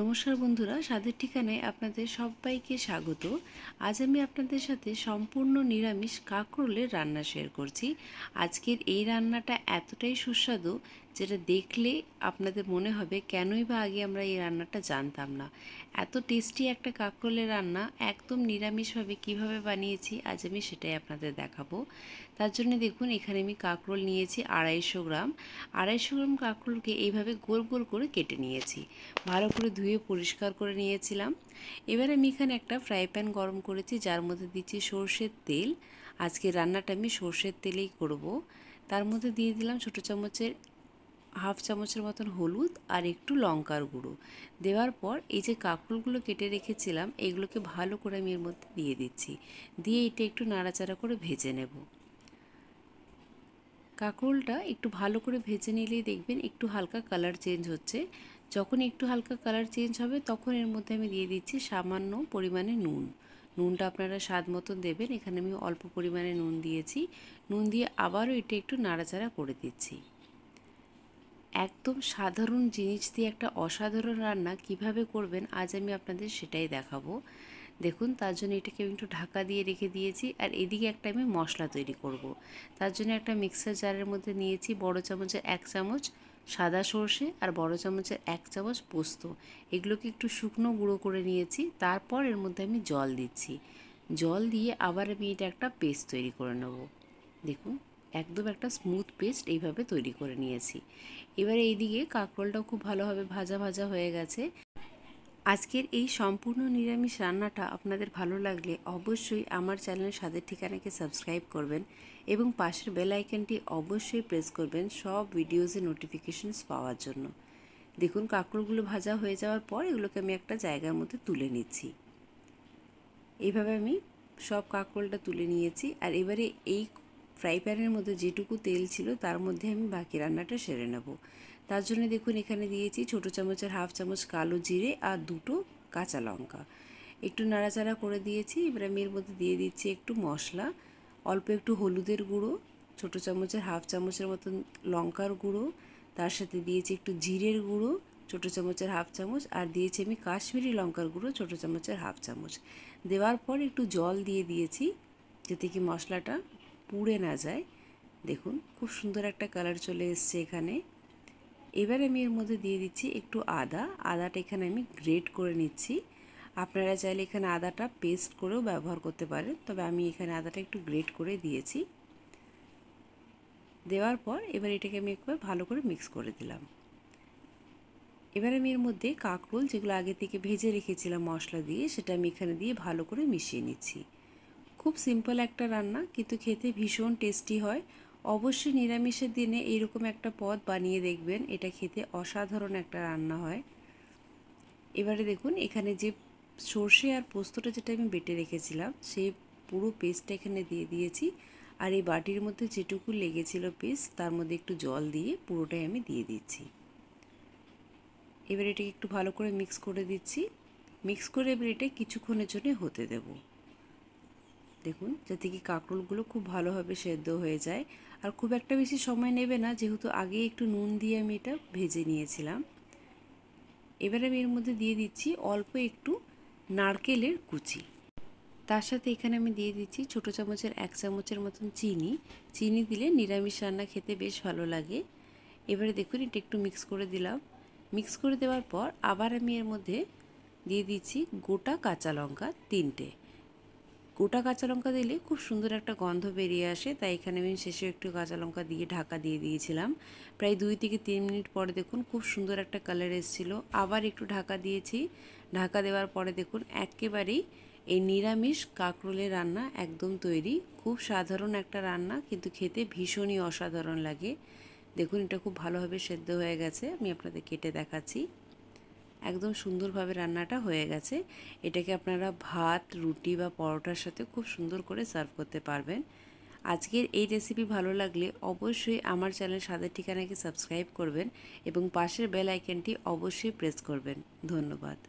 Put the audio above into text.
নমস্কার বন্ধুরা স্বাদের ঠিকানায় আপনাদের সবাইকে স্বাগত আজ আমি আপনাদের সাথে সম্পূর্ণ নিরামিষ কাঁকরোলের রান্না শেয়ার করছি আজকের এই রান্নাটা এতটাই সুস্বাদু যেটা দেখলে আপনাদের মনে হবে কেনই বা আগে আমরা এই রান্নাটা জানতাম না এত টেস্টি একটা কাঁকরোলের রান্না একদম নিরামিষভাবে কিভাবে বানিয়েছি আজ আমি সেটাই আপনাদের দেখাবো তার জন্য দেখুন এখানে আমি কাঁকরোল নিয়েছি আড়াইশো গ্রাম আড়াইশো গ্রাম কাঁকরোলকে এইভাবে গোল গোল করে কেটে নিয়েছি ভালো করে ধুয়ে পরিষ্কার করে নিয়েছিলাম এবার আমি এখানে একটা ফ্রাই প্যান গরম করেছি যার মধ্যে দিচ্ছি সর্ষের তেল আজকে রান্নাটা আমি সর্ষের তেলেই করব তার মধ্যে দিয়ে দিলাম ছোটো চামচের হাফ চামচের মতন হলুদ আর একটু লঙ্কার গুঁড়ো দেওয়ার পর এই যে কাঁকড়গুলো কেটে রেখেছিলাম এগুলোকে ভালো করে আমি এর মধ্যে দিয়ে দিচ্ছি দিয়ে এটা একটু নাড়াচাড়া করে ভেজে নেব কাঁকরোলটা একটু ভালো করে ভেজে নিলেই দেখবেন একটু হালকা কালার চেঞ্জ হচ্ছে যখন একটু হালকা কালার চেঞ্জ হবে তখন এর মধ্যে আমি দিয়ে দিচ্ছি সামান্য পরিমাণে নুন নুনটা আপনারা স্বাদ মতন দেবেন এখানে আমি অল্প পরিমাণে নুন দিয়েছি নুন দিয়ে আবারও এটা একটু নাড়াচাড়া করে দিচ্ছি একদম সাধারণ জিনিস দিয়ে একটা অসাধারণ রান্না কিভাবে করবেন আজ আমি আপনাদের সেটাই দেখাবো দেখুন তার জন্য এটাকে আমি একটু ঢাকা দিয়ে রেখে দিয়েছি আর এদিকে একটা আমি মশলা তৈরি করব। তার জন্য একটা মিক্সার জারের মধ্যে নিয়েছি বড় চামচে এক চামচ সাদা সর্ষে আর বড় চামচের এক চামচ পোস্ত এগুলোকে একটু শুকনো গুঁড়ো করে নিয়েছি তারপর এর মধ্যে আমি জল দিচ্ছি জল দিয়ে আবার আমি এটা একটা পেস্ট তৈরি করে নেব দেখুন একদম একটা স্মুথ পেস্ট এইভাবে তৈরি করে নিয়েছি এবার এইদিকে কাঁকরোলটাও খুব ভালোভাবে ভাজা ভাজা হয়ে গেছে আজকের এই সম্পূর্ণ নিরামিষ রান্নাটা আপনাদের ভালো লাগলে অবশ্যই আমার চ্যানেল স্বাদের ঠিকানাকে সাবস্ক্রাইব করবেন এবং পাশের বেল আইকনটি অবশ্যই প্রেস করবেন সব ভিডিওজের নোটিফিকেশনস পাওয়ার জন্য দেখুন কাকড়গুলো ভাজা হয়ে যাওয়ার পর এগুলোকে আমি একটা জায়গার মধ্যে তুলে নিচ্ছি এইভাবে আমি সব কাকড়টা তুলে নিয়েছি আর এবারে এই ফ্রাই প্যানের মধ্যে যেটুকু তেল ছিল তার মধ্যে আমি বাকি রান্নাটা সেরে নেবো তার জন্য দেখুন এখানে দিয়েছি ছোটো চামচের হাফ চামচ কালো জিরে আর দুটো কাঁচা লঙ্কা একটু নাড়াচাড়া করে দিয়েছি এবার আমি এর মধ্যে দিয়ে দিচ্ছি একটু মশলা অল্প একটু হলুদের গুঁড়ো ছোটো চামচের হাফ চামচের মতন লঙ্কার গুঁড়ো তার সাথে দিয়েছি একটু জিরের গুঁড়ো ছোটো চামচের হাফ চামচ আর দিয়েছি আমি কাশ্মীরি লঙ্কার গুঁড়ো ছোটো চামচের হাফ চামচ দেওয়ার পর একটু জল দিয়ে দিয়েছি যাতে কি মশলাটা পুড়ে না যায় দেখুন খুব সুন্দর একটা কালার চলে এসছে এখানে এবার আমি এর মধ্যে দিয়ে দিচ্ছি একটু আদা আদাটা এখানে আমি গ্রেট করে নিচ্ছি আপনারা চাইলে এখানে আদাটা পেস্ট করেও ব্যবহার করতে পারেন তবে আমি এখানে আদাটা একটু গ্রেট করে দিয়েছি দেওয়ার পর এবার এটাকে আমি একবার ভালো করে মিক্স করে দিলাম এবার আমি এর মধ্যে কাঁকরোল যেগুলো আগে থেকে ভেজে রেখেছিলাম মশলা দিয়ে সেটা আমি এখানে দিয়ে ভালো করে মিশিয়ে নিচ্ছি খুব সিম্পল একটা রান্না কিন্তু খেতে ভীষণ টেস্টি হয় অবশ্যই নিরামিষের দিনে এইরকম একটা পদ বানিয়ে দেখবেন এটা খেতে অসাধারণ একটা রান্না হয় এবারে দেখুন এখানে যে সর্ষে আর পোস্তটা যেটা আমি বেটে রেখেছিলাম সেই পুরো পেস্টটা এখানে দিয়ে দিয়েছি আর এই বাটির মধ্যে যেটুকু লেগেছিল পেস্ট তার মধ্যে একটু জল দিয়ে পুরোটাই আমি দিয়ে দিচ্ছি এবার এটাকে একটু ভালো করে মিক্স করে দিচ্ছি মিক্স করে এবার এটা কিছুক্ষণের জন্য হতে দেবো দেখুন যাতে কি কাঁকরোলগুলো খুব ভালোভাবে সেদ্ধ হয়ে যায় আর খুব একটা বেশি সময় নেবে না যেহেতু আগে একটু নুন দিয়ে আমি এটা ভেজে নিয়েছিলাম এবার আমি এর মধ্যে দিয়ে দিচ্ছি অল্প একটু নারকেলের কুচি তার সাথে এখানে আমি দিয়ে দিচ্ছি ছোট চামচের এক চামচের মতন চিনি চিনি দিলে নিরামিষ রান্না খেতে বেশ ভালো লাগে এবারে দেখুন এটা একটু মিক্স করে দিলাম মিক্স করে দেওয়ার পর আবার আমি এর মধ্যে দিয়ে দিচ্ছি গোটা কাঁচা লঙ্কা তিনটে গোটা কাঁচা লঙ্কা দিলে খুব সুন্দর একটা গন্ধ বেরিয়ে আসে তাই এখানে আমি শেষে একটু কাঁচা লঙ্কা দিয়ে ঢাকা দিয়ে দিয়েছিলাম প্রায় দুই থেকে তিন মিনিট পরে দেখুন খুব সুন্দর একটা কালার এসেছিলো আবার একটু ঢাকা দিয়েছি ঢাকা দেওয়ার পরে দেখুন একেবারেই এই নিরামিষ কাঁকরোলের রান্না একদম তৈরি খুব সাধারণ একটা রান্না কিন্তু খেতে ভীষণই অসাধারণ লাগে দেখুন এটা খুব ভালোভাবে সেদ্ধ হয়ে গেছে আমি আপনাদের কেটে দেখাচ্ছি একদম সুন্দরভাবে রান্নাটা হয়ে গেছে এটাকে আপনারা ভাত রুটি বা পরোটার সাথে খুব সুন্দর করে সার্ভ করতে পারবেন আজকের এই রেসিপি ভালো লাগলে অবশ্যই আমার চ্যানেল সাদের ঠিকানাকে সাবস্ক্রাইব করবেন এবং পাশের বেল আইকনটি অবশ্যই প্রেস করবেন ধন্যবাদ